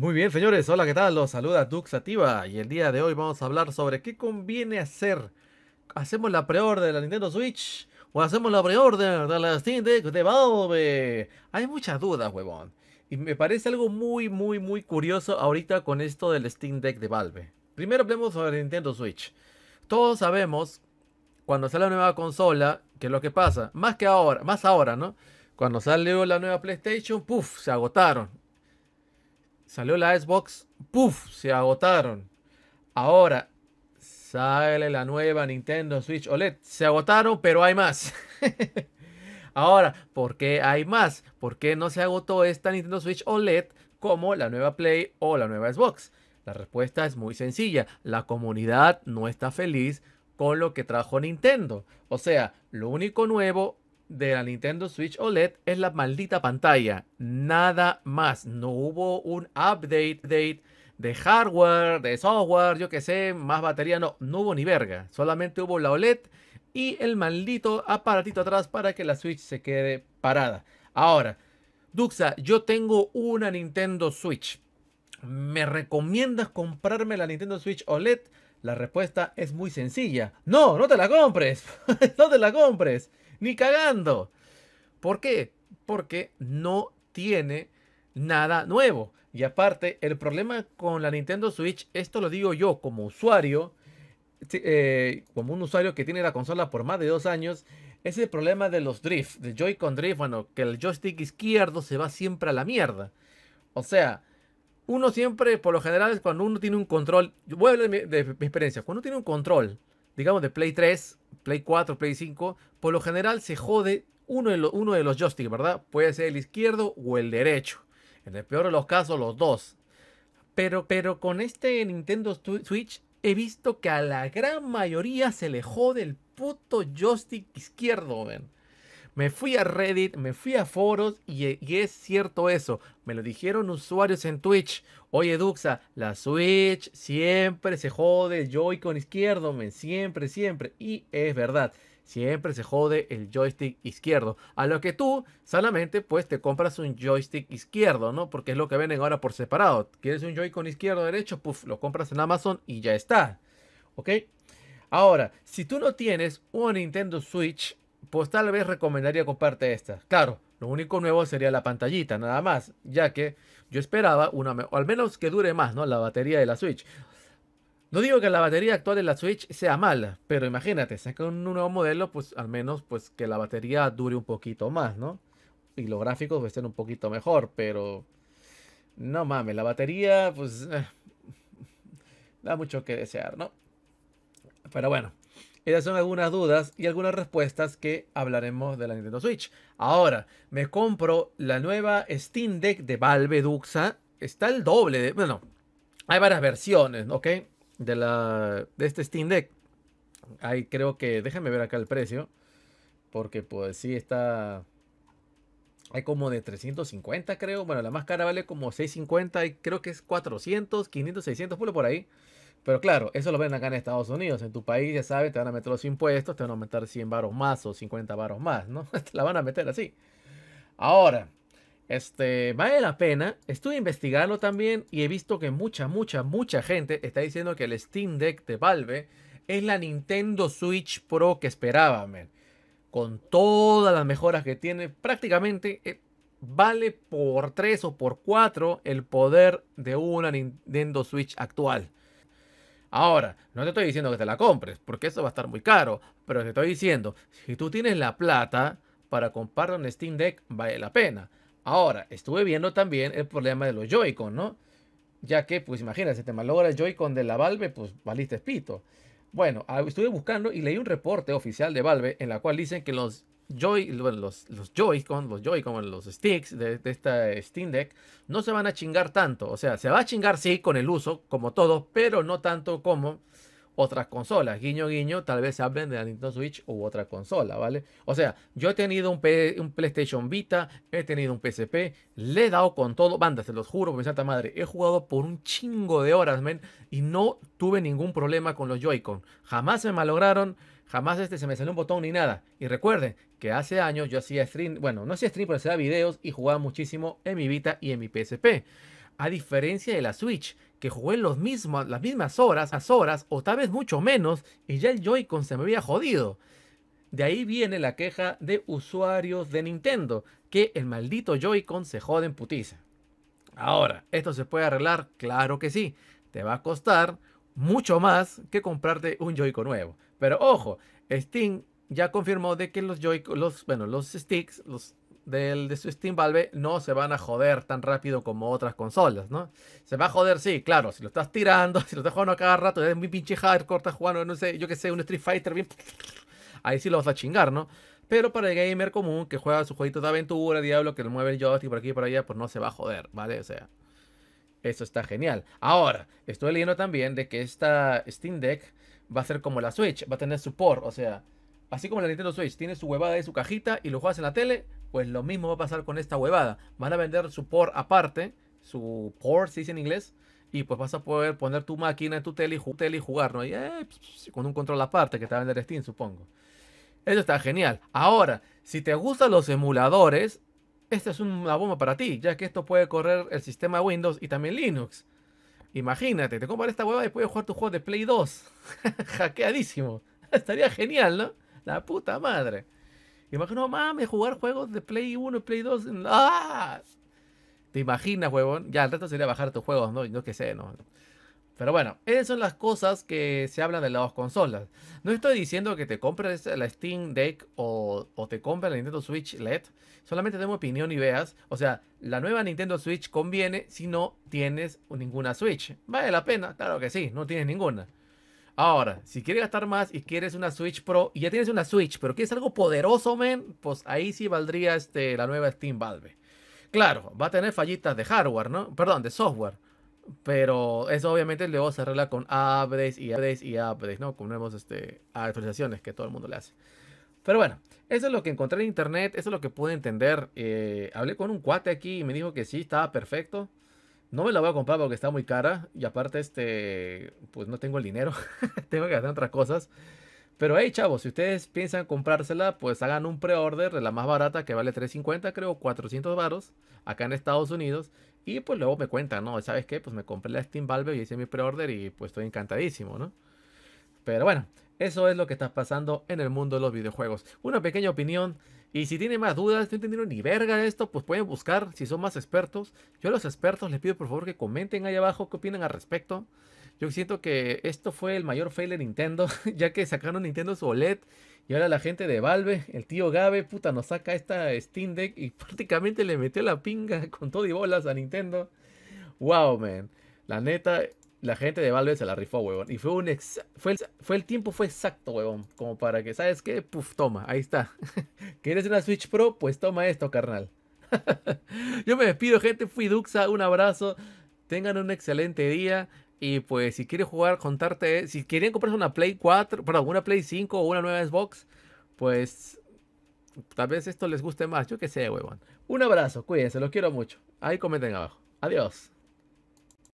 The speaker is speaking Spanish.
Muy bien, señores. Hola, ¿qué tal? Los saluda Duxativa y el día de hoy vamos a hablar sobre qué conviene hacer. ¿Hacemos la preorden de la Nintendo Switch o hacemos la preorden de la Steam Deck de Valve? Hay muchas dudas, huevón. Y me parece algo muy, muy, muy curioso ahorita con esto del Steam Deck de Valve. Primero hablemos sobre Nintendo Switch. Todos sabemos, cuando sale la nueva consola, que es lo que pasa, más que ahora, más ahora, ¿no? Cuando salió la nueva PlayStation, puff, se agotaron. Salió la Xbox, ¡puf! Se agotaron. Ahora sale la nueva Nintendo Switch OLED. Se agotaron, pero hay más. Ahora, ¿por qué hay más? ¿Por qué no se agotó esta Nintendo Switch OLED como la nueva Play o la nueva Xbox? La respuesta es muy sencilla. La comunidad no está feliz con lo que trajo Nintendo. O sea, lo único nuevo de la Nintendo Switch OLED es la maldita pantalla. Nada más. No hubo un update date de hardware, de software, yo qué sé, más batería. No, no hubo ni verga. Solamente hubo la OLED y el maldito aparatito atrás para que la Switch se quede parada. Ahora, Duxa, yo tengo una Nintendo Switch. ¿Me recomiendas comprarme la Nintendo Switch OLED? La respuesta es muy sencilla. No, no te la compres. no te la compres. Ni cagando. ¿Por qué? Porque no tiene nada nuevo. Y aparte, el problema con la Nintendo Switch, esto lo digo yo como usuario, eh, como un usuario que tiene la consola por más de dos años, es el problema de los drift, de Joy-Con drift, bueno, que el joystick izquierdo se va siempre a la mierda. O sea, uno siempre, por lo general, es cuando uno tiene un control, voy a hablar de de mi experiencia, cuando uno tiene un control, digamos de Play 3, Play 4, Play 5, por lo general se jode uno de, los, uno joysticks, ¿verdad? Puede ser el izquierdo o el derecho. En el peor de los casos, los dos. Pero, pero con este Nintendo Switch he visto que a la gran mayoría se le jode el puto joystick izquierdo, ven. Me fui a Reddit, me fui a foros y, es cierto eso. Me lo dijeron usuarios en Twitch. Oye, Duxa, la Switch siempre se jode el Joy-Con izquierdo, men. Siempre, siempre. Y es verdad. Siempre se jode el joystick izquierdo. A lo que tú solamente pues te compras un joystick izquierdo, ¿no? Porque es lo que venden ahora por separado. ¿Quieres un Joy-Con izquierdo derecho? Puf, lo compras en Amazon y ya está. ¿Ok? Ahora, si tú no tienes un Nintendo Switch pues tal vez recomendaría comprarte esta. Claro, lo único nuevo sería la pantallita, nada más, ya que yo esperaba una, o al menos que dure más, ¿no? La batería de la Switch. No digo que la batería actual de la Switch sea mala, pero imagínate, saca un nuevo modelo, pues al menos pues que la batería dure un poquito más, ¿no? Y los gráficos pues, estén un poquito mejor, pero no mames, la batería pues eh, da mucho que desear, ¿no? Pero bueno, esas son algunas dudas y algunas respuestas que hablaremos de la Nintendo Switch. Ahora, me compro la nueva Steam Deck de Valve Duxa. Está el doble de... Bueno, hay varias versiones, ¿ok? De, la, de este Steam Deck. Ahí creo que... Déjame ver acá el precio. Porque pues sí está... Hay como de 350 creo. Bueno, la más cara vale como 650. Y creo que es 400, 500, 600, pulo por ahí. Pero claro, eso lo ven acá en Estados Unidos. En tu país, ya sabes, te van a meter los impuestos, te van a meter 100 varos más o 50 varos más, ¿no? la van a meter así. Ahora, este, vale la pena. Estuve investigando también y he visto que mucha, mucha, mucha gente está diciendo que el Steam Deck de Valve es la Nintendo Switch Pro que esperábamos. Con todas las mejoras que tiene, prácticamente eh, vale por 3 o por 4 el poder de una Nintendo Switch actual. Ahora, no te estoy diciendo que te la compres, porque eso va a estar muy caro, pero te estoy diciendo, si tú tienes la plata para comprar un Steam Deck, vale la pena. Ahora, estuve viendo también el problema de los Joy-Con, ¿no? Ya que, pues imagínate, si te malogra el Joy-Con de la Valve, pues valiste pito. Bueno, ah, estuve buscando y leí un reporte oficial de Valve en la cual dicen que los Joy, los, los Joy-Con, los Joy con los sticks de, esta Steam Deck no se van a chingar tanto. O sea, se va a chingar sí con el uso, como todo, pero no tanto como otras consolas. Guiño, guiño, tal vez hablen de la Nintendo Switch u otra consola, ¿vale? O sea, yo he tenido un, un PlayStation Vita, he tenido un PSP, le he dado con todo, banda, se los juro, por mi santa madre, he jugado por un chingo de horas, men, y no tuve ningún problema con los Joy-Con. Jamás se me malograron jamás este se me salió un botón ni nada. Y recuerden que hace años yo hacía stream, bueno, no hacía stream, pero hacía videos y jugaba muchísimo en mi Vita y en mi PSP. A diferencia de la Switch, que jugué los mismos, las mismas horas, las horas, o tal vez mucho menos, y ya el Joy-Con se me había jodido. De ahí viene la queja de usuarios de Nintendo, que el maldito Joy-Con se jode en putiza. Ahora, ¿esto se puede arreglar? Claro que sí. Te va a costar mucho más que comprarte un Joy-Con nuevo. Pero ojo, Steam ya confirmó de que los Joy los bueno, los sticks, los del, de su Steam Valve no se van a joder tan rápido como otras consolas, ¿no? Se va a joder, sí, claro, si lo estás tirando, si lo estás jugando cada rato, Es muy pinche hardcore, estás jugando, no sé, yo que sé, un Street Fighter bien... Ahí sí lo vas a chingar, ¿no? Pero para el gamer común que juega sus jueguitos de aventura, Diablo, que lo mueve el joystick por aquí y por allá, pues no se va a joder, ¿vale? O sea, eso está genial. Ahora, estoy leyendo también de que esta Steam Deck va a ser como la Switch, va a tener su port, o sea, así como la Nintendo Switch, tiene su huevada y su cajita y lo juegas en la tele, pues lo mismo va a pasar con esta huevada. Van a vender su port aparte, su port, si dice en inglés, y pues vas a poder poner tu máquina tu tele y, y jugar, ¿no? Y, eh, con un control aparte que te va a vender Steam, supongo. Eso está genial. Ahora, si te gustan los emuladores, esta es una bomba para ti, ya que esto puede correr el sistema Windows y también Linux. Imagínate, te compras esta hueva y puedes jugar tu juego de Play 2. Hackeadísimo. Estaría genial, ¿no? La puta madre imagino, mames, jugar juegos de Play 1 y Play 2. ¡Ah! Te imaginas, huevón. Ya, el resto sería bajar tus juegos, ¿no? No que sé, ¿no? Pero bueno, esas son las cosas que se hablan de las dos consolas. No estoy diciendo que te compres la Steam Deck o, te compres la Nintendo Switch LED. Solamente tengo opinión y veas. O sea, la nueva Nintendo Switch conviene si no tienes ninguna Switch. ¿Vale la pena? Claro que sí, no tienes ninguna. Ahora, si quieres gastar más y quieres una Switch Pro, y ya tienes una Switch, pero quieres algo poderoso, men, pues ahí sí valdría este, la nueva Steam Valve. Claro, va a tener fallitas de hardware, ¿no? Perdón, de software. Pero eso obviamente luego se arregla con updates y updates y updates, ¿no? Con nuevas este, actualizaciones que todo el mundo le hace. Pero bueno, eso es lo que encontré en internet, eso es lo que pude entender. Eh, hablé con un cuate aquí y me dijo que sí, estaba perfecto. No me la voy a comprar porque está muy cara. Y aparte, este, pues no tengo el dinero. tengo que hacer otras cosas. Pero hey, chavos, si ustedes piensan comprársela, pues hagan un pre-order de la más barata que vale 350, creo, 400 varos acá en Estados Unidos. Y pues luego me cuentan, ¿no? ¿Sabes qué? Pues me compré la Steam Valve y hice mi pre-order y pues estoy encantadísimo, ¿no? Pero bueno, eso es lo que está pasando en el mundo de los videojuegos. Una pequeña opinión y si tienen más dudas, no entendieron ni verga de esto, pues pueden buscar si son más expertos. Yo a los expertos les pido por favor que comenten ahí abajo qué opinan al respecto. Yo siento que esto fue el mayor fail de Nintendo, ya que sacaron Nintendo su OLED y ahora la gente de Valve, el tío Gabe, puta, nos saca esta Steam Deck y prácticamente le metió la pinga con todo y bolas a Nintendo. Wow, man. La neta, la gente de Valve se la rifó, huevón. Y fue un ex fue, el, tiempo fue exacto, huevón. Como para que, ¿sabes qué? Puf, toma, ahí está. ¿Quieres una Switch Pro? Pues toma esto, carnal. Yo me despido, gente. Fui Duxa, un abrazo. Tengan un excelente día. Y pues si quieres jugar, contarte. Si quieren comprarse una Play 4, perdón, una Play 5 o una nueva Xbox, pues tal vez esto les guste más. Yo qué sé, huevón. Un abrazo, cuídense, los quiero mucho. Ahí comenten abajo. Adiós.